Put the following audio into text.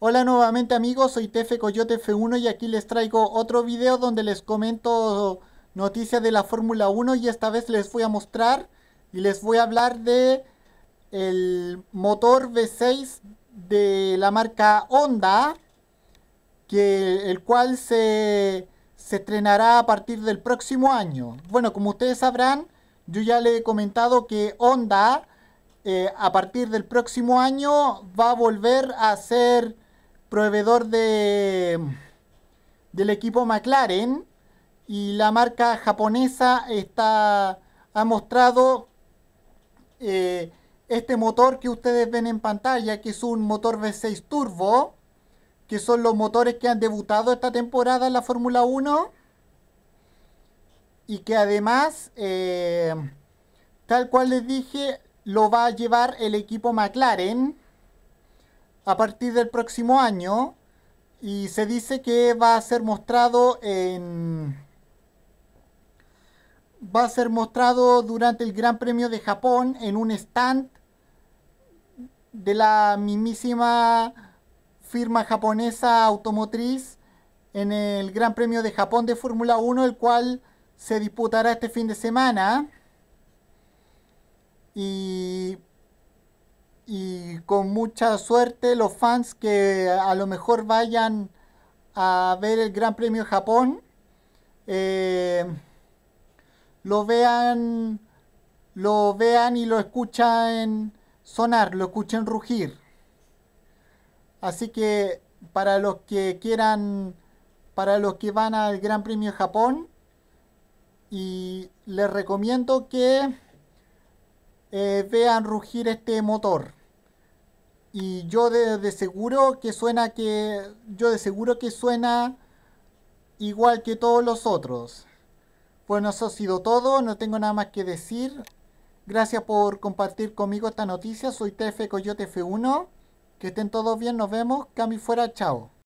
Hola nuevamente amigos, soy Tefe Coyote F1 y aquí les traigo otro video donde les comento noticias de la Fórmula 1 y esta vez les voy a mostrar y les voy a hablar de el motor V6 de la marca Honda que el cual se, se estrenará a partir del próximo año. Bueno, como ustedes sabrán, yo ya le he comentado que Honda eh, a partir del próximo año va a volver a ser proveedor de, del equipo McLaren y la marca japonesa está, ha mostrado eh, este motor que ustedes ven en pantalla, que es un motor V6 turbo, que son los motores que han debutado esta temporada en la Fórmula 1 y que además, eh, tal cual les dije, lo va a llevar el equipo McLaren a partir del próximo año y se dice que va a ser mostrado en va a ser mostrado durante el Gran Premio de Japón en un stand de la mismísima firma japonesa automotriz en el Gran Premio de Japón de Fórmula 1, el cual se disputará este fin de semana. Y con mucha suerte los fans que a lo mejor vayan a ver el Gran Premio Japón, eh, lo vean lo vean y lo escuchan sonar, lo escuchen rugir. Así que para los que quieran, para los que van al Gran Premio Japón, y les recomiendo que eh, vean rugir este motor. Y yo de, seguro que suena que. Yo de seguro que suena igual que todos los otros. Bueno, pues eso ha sido todo. No tengo nada más que decir. Gracias por compartir conmigo esta noticia. Soy TF Coyote F1. Que estén todos bien. Nos vemos. Cami fuera. Chao.